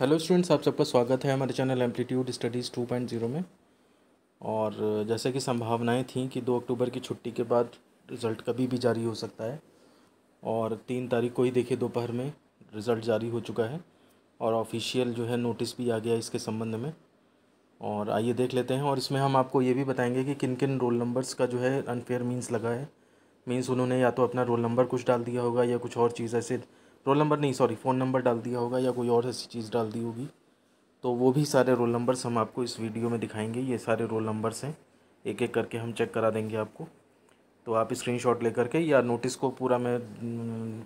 hello students आप सबका स्वागत है हमारे channel amplitude studies two point zero में और जैसे कि संभावनाएं थी कि दो अक्टूबर की छुट्टी के बाद रिज़ल्ट कभी भी जारी हो सकता है और तीन तारीख को ही देखिए दोपहर में रिज़ल्ट जारी हो चुका है और ऑफिशियल जो है नोटिस भी आ गया इसके संबंध में और आइए देख लेते हैं और इसमें हम आपको ये भी बताएंगे कि किन किन रोल नंबर्स का जो है अनफेयर मीन्स लगा है मीन्स उन्होंने या तो अपना रोल नंबर कुछ डाल दिया होगा या कुछ और चीज़ ऐसे रोल नंबर नहीं सॉरी फ़ोन नंबर डाल दिया होगा या कोई और ऐसी चीज़ डाल दी होगी तो वो भी सारे रोल नंबर्स हम आपको इस वीडियो में दिखाएंगे ये सारे रोल नंबर्स हैं एक एक करके हम चेक करा देंगे आपको तो आप स्क्रीनशॉट लेकर के या नोटिस को पूरा मैं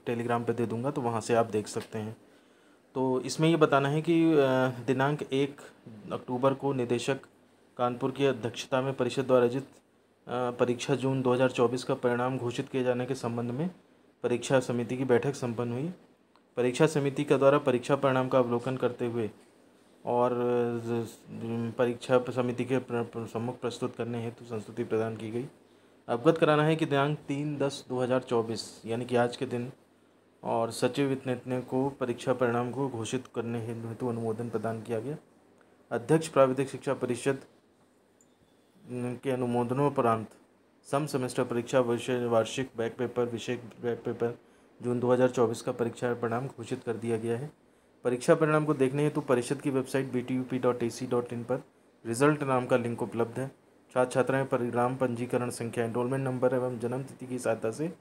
टेलीग्राम पे दे दूंगा तो वहाँ से आप देख सकते हैं तो इसमें ये बताना है कि दिनांक एक अक्टूबर को निदेशक कानपुर की अध्यक्षता में परिषद द्वारा आयोजित परीक्षा जून 2024 का परिणाम घोषित किए जाने के संबंध में परीक्षा समिति की बैठक संपन्न हुई परीक्षा समिति के द्वारा परीक्षा परिणाम का अवलोकन करते हुए और परीक्षा समिति के सम्मुख प्रस्तुत करने हेतु संस्तुति प्रदान की गई अवगत कराना है कि दिनांक तीन दस दो हज़ार चौबीस यानी कि आज के दिन और सचिव इतने को परीक्षा परिणाम को घोषित करने हेतु अनुमोदन प्रदान किया गया अध्यक्ष प्राविधिक शिक्षा परिषद के अनुमोदनों उपरांत सम सेमेस्टर परीक्षा वार्षिक बैक पेपर विषय बैक पेपर जून 2024 का परीक्षा परिणाम घोषित कर दिया गया है परीक्षा परिणाम को देखने हेतु परिषद की वेबसाइट बी पर रिजल्ट नाम का लिंक उपलब्ध है छात्र छात्राएं परिणाम पंजीकरण संख्या एनरोलमेंट नंबर एवं जन्म तिथि की सहायता से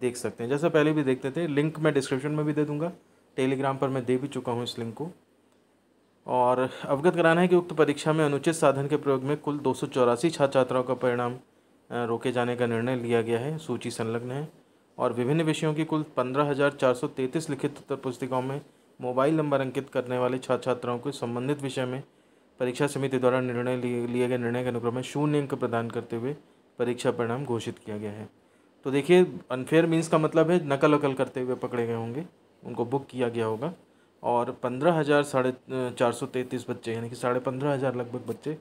देख सकते हैं जैसा पहले भी देखते थे लिंक मैं डिस्क्रिप्शन में भी दे दूंगा टेलीग्राम पर मैं दे भी चुका हूँ इस लिंक को और अवगत कराना है कि उक्त परीक्षा में अनुचित साधन के प्रयोग में कुल दो छात्र छात्राओं का परिणाम रोके जाने का निर्णय लिया गया है सूची संलग्न है और विभिन्न विषयों की कुल पंद्रह हज़ार चार सौ तैंतीस लिखित उत्तर पुस्तिकाओं में मोबाइल नंबर अंकित करने वाले छात्र छात्राओं को संबंधित विषय में परीक्षा समिति द्वारा निर्णय लिए गए निर्णय के अनुक्रम में शून्य अंक प्रदान करते हुए परीक्षा परिणाम घोषित किया गया है तो देखिए अनफेयर मीन्स का मतलब है नकल वकल करते हुए पकड़े गए होंगे उनको बुक किया गया होगा और पंद्रह हज़ार साढ़े चार सौ तैंतीस बच्चे यानी कि साढ़े पंद्रह हज़ार लगभग बच्चे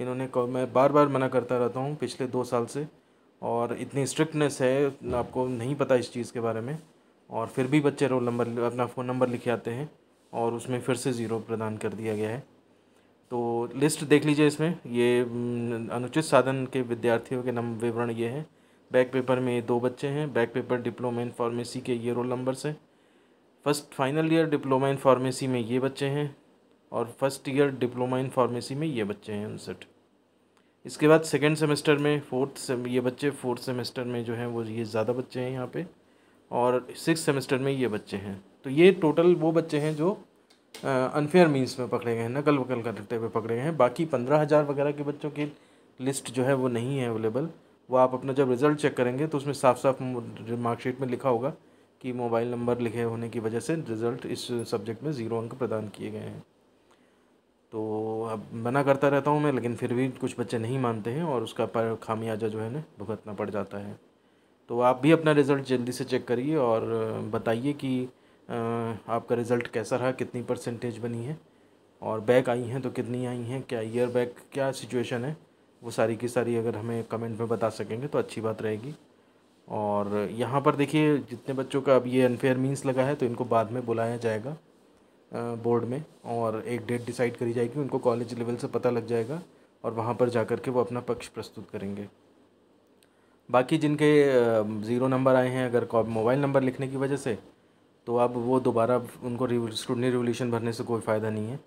इन्होंने मैं बार बार मना करता रहता हूँ पिछले दो साल से और इतनी स्ट्रिक्टनेस है आपको नहीं पता इस चीज़ के बारे में और फिर भी बच्चे रोल नंबर अपना फ़ोन नंबर लिखे आते हैं और उसमें फिर से ज़ीरो प्रदान कर दिया गया है तो लिस्ट देख लीजिए इसमें ये अनुचित साधन के विद्यार्थियों के नम विवरण ये हैं बैक पेपर में ये दो बच्चे हैं back paper diploma in pharmacy के ये रोल नंबर्स हैं first final year diploma in pharmacy में ये बच्चे हैं और first year diploma in pharmacy में ये बच्चे हैं उनसठ इसके बाद सेकेंड सेमेस्टर में फोर्थ सेम ये बच्चे फोर्थ सेमेस्टर में जो है वो ये ज़्यादा बच्चे हैं यहाँ पे और सिक्स सेमेस्टर में ये बच्चे हैं तो ये टोटल वो बच्चे हैं जो अनफेयर मीन्स में पकड़े गए हैं नकल वकल करते हुए पकड़े गए हैं बाकी पंद्रह हज़ार वगैरह के बच्चों की लिस्ट जो है वो नहीं है अवेलेबल वो आप अपना जब रिज़ल्ट चेक करेंगे तो उसमें साफ साफ मार्कशीट में लिखा होगा कि मोबाइल नंबर लिखे होने की वजह से रिज़ल्ट इस सब्जेक्ट में ज़ीरो अंक प्रदान किए गए हैं तो अब मना करता रहता हूँ मैं लेकिन फिर भी कुछ बच्चे नहीं मानते हैं और उसका पर खामियाजा जो है ना भुगतना पड़ जाता है तो आप भी अपना रिज़ल्ट जल्दी से चेक करिए और बताइए कि आपका रिज़ल्ट कैसा रहा कितनी परसेंटेज बनी है और बैक आई हैं तो कितनी आई हैं क्या ईयर बैक क्या सिचुएशन है वो सारी की सारी अगर हमें कमेंट में बता सकेंगे तो अच्छी बात रहेगी और यहाँ पर देखिए जितने बच्चों का अब ये अनफेयर मीन्स लगा है तो इनको बाद में बुलाया जाएगा बोर्ड में और एक डेट डिसाइड करी जाएगी उनको कॉलेज लेवल से पता लग जाएगा और वहाँ पर जा कर के वो अपना पक्ष प्रस्तुत करेंगे बाकी जिनके ज़ीरो नंबर आए हैं अगर मोबाइल नंबर लिखने की वजह से तो अब वो दोबारा उनको स्टूडेंट रिवोल्यूशन भरने से कोई फ़ायदा नहीं है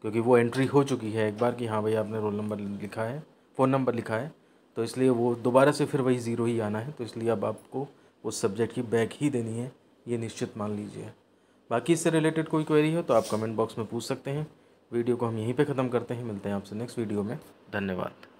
क्योंकि वो एंट्री हो चुकी है एक बार कि हाँ भाई आपने रोल नंबर लिखा है फ़ोन नंबर लिखा है तो इसलिए वो दोबारा से फिर वही ज़ीरो ही आना है तो इसलिए अब आपको उस सब्जेक्ट की बैक ही देनी है ये निश्चित मान लीजिए बाकी इससे रिलेटेड कोई क्वेरी हो तो आप कमेंट बॉक्स में पूछ सकते हैं वीडियो को हम यहीं पे ख़त्म करते हैं मिलते हैं आपसे नेक्स्ट वीडियो में धन्यवाद